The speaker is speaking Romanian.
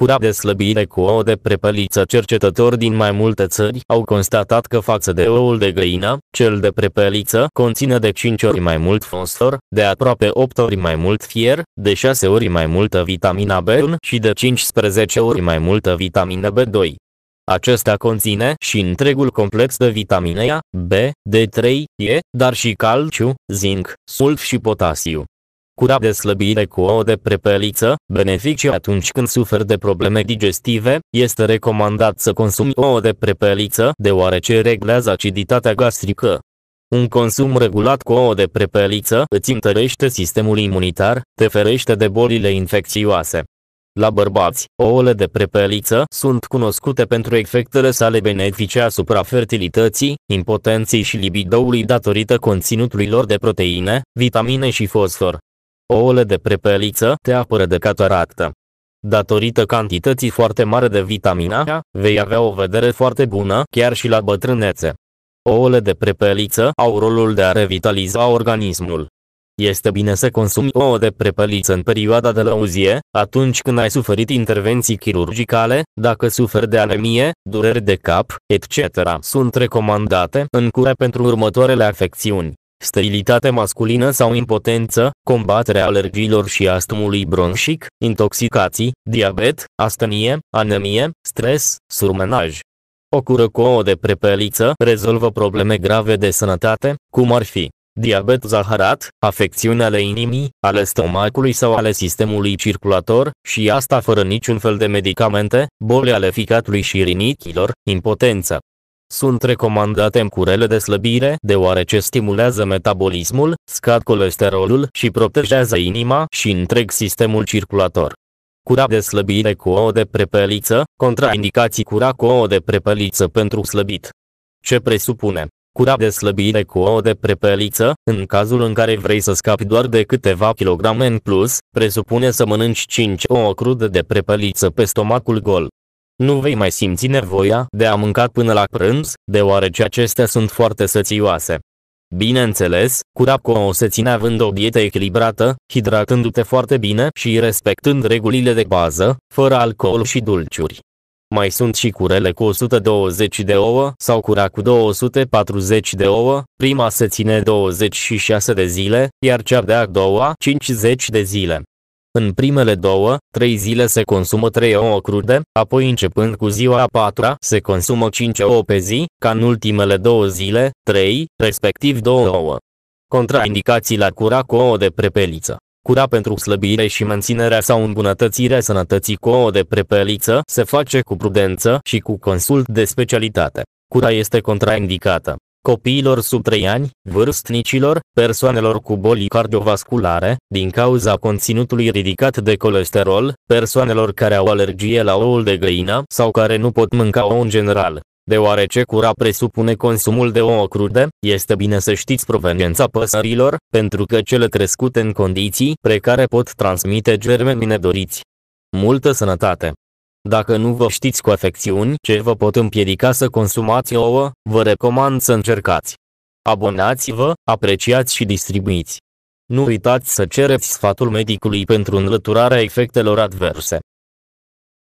cura de slăbire cu ouă de prepeliță. Cercetători din mai multe țări au constatat că față de oul de găină, cel de prepeliță conține de 5 ori mai mult fosfor, de aproape 8 ori mai mult fier, de 6 ori mai multă vitamina B1 și de 15 ori mai multă vitamina B2. Acesta conține și întregul complex de vitamine A, B, D3, E, dar și calciu, zinc, sulf și potasiu cura de slăbire cu ouă de prepeliță, beneficiu atunci când suferi de probleme digestive, este recomandat să consumi ouă de prepeliță deoarece reglează aciditatea gastrică. Un consum regulat cu ouă de prepeliță îți întărește sistemul imunitar, te ferește de bolile infecțioase. La bărbați, ouăle de prepeliță sunt cunoscute pentru efectele sale benefice asupra fertilității, impotenței și libidoului datorită conținutului lor de proteine, vitamine și fosfor. Ouăle de prepeliță te apără de cataractă. Datorită cantității foarte mare de vitamina A, vei avea o vedere foarte bună chiar și la bătrânețe. Ouăle de prepeliță au rolul de a revitaliza organismul. Este bine să consumi ouă de prepeliță în perioada de lăuzie, atunci când ai suferit intervenții chirurgicale, dacă suferi de anemie, dureri de cap, etc. Sunt recomandate în cure pentru următoarele afecțiuni sterilitate masculină sau impotență, combaterea alergiilor și astmului bronșic, intoxicații, diabet, astenie, anemie, stres, surmenaj. O cură cu ouă de prepeliță rezolvă probleme grave de sănătate, cum ar fi diabet zaharat, afecțiune ale inimii, ale stomacului sau ale sistemului circulator, și asta fără niciun fel de medicamente, boli ale ficatului și rinichilor, impotență. Sunt recomandate în curele de slăbire, deoarece stimulează metabolismul, scad colesterolul și protejează inima și întreg sistemul circulator. Cura de slăbire cu ouă de prepeliță, contraindicații cura cu ouă de prepeliță pentru slăbit. Ce presupune? Cura de slăbire cu ouă de prepeliță, în cazul în care vrei să scapi doar de câteva kilograme în plus, presupune să mănânci 5 ouă crude de prepeliță pe stomacul gol. Nu vei mai simți nevoia de a mânca până la prânz, deoarece acestea sunt foarte sățioase. Bineînțeles, Curapco o să ține având o dietă echilibrată, hidratându-te foarte bine și respectând regulile de bază, fără alcool și dulciuri. Mai sunt și curele cu 120 de ouă sau cura cu 240 de ouă, prima se ține 26 de zile, iar cea de-a doua 50 de zile. În primele două, trei zile se consumă trei ouă crude, apoi începând cu ziua a patra se consumă cinci ouă pe zi, ca în ultimele două zile, trei, respectiv două ouă. Contraindicații la cura cu ouă de prepeliță Cura pentru slăbire și menținerea sau îmbunătățirea sănătății cu ouă de prepeliță se face cu prudență și cu consult de specialitate. Cura este contraindicată copiilor sub 3 ani, vârstnicilor, persoanelor cu boli cardiovasculare, din cauza conținutului ridicat de colesterol, persoanelor care au alergie la oul de găină sau care nu pot mânca ou în general. Deoarece cura presupune consumul de ouă crude, este bine să știți proveniența păsărilor, pentru că cele crescute în condiții precare pot transmite germeni nedoriți. Multă sănătate! Dacă nu vă știți cu afecțiuni ce vă pot împiedica să consumați ouă, vă recomand să încercați. Abonați-vă, apreciați și distribuiți. Nu uitați să cereți sfatul medicului pentru înlăturarea efectelor adverse.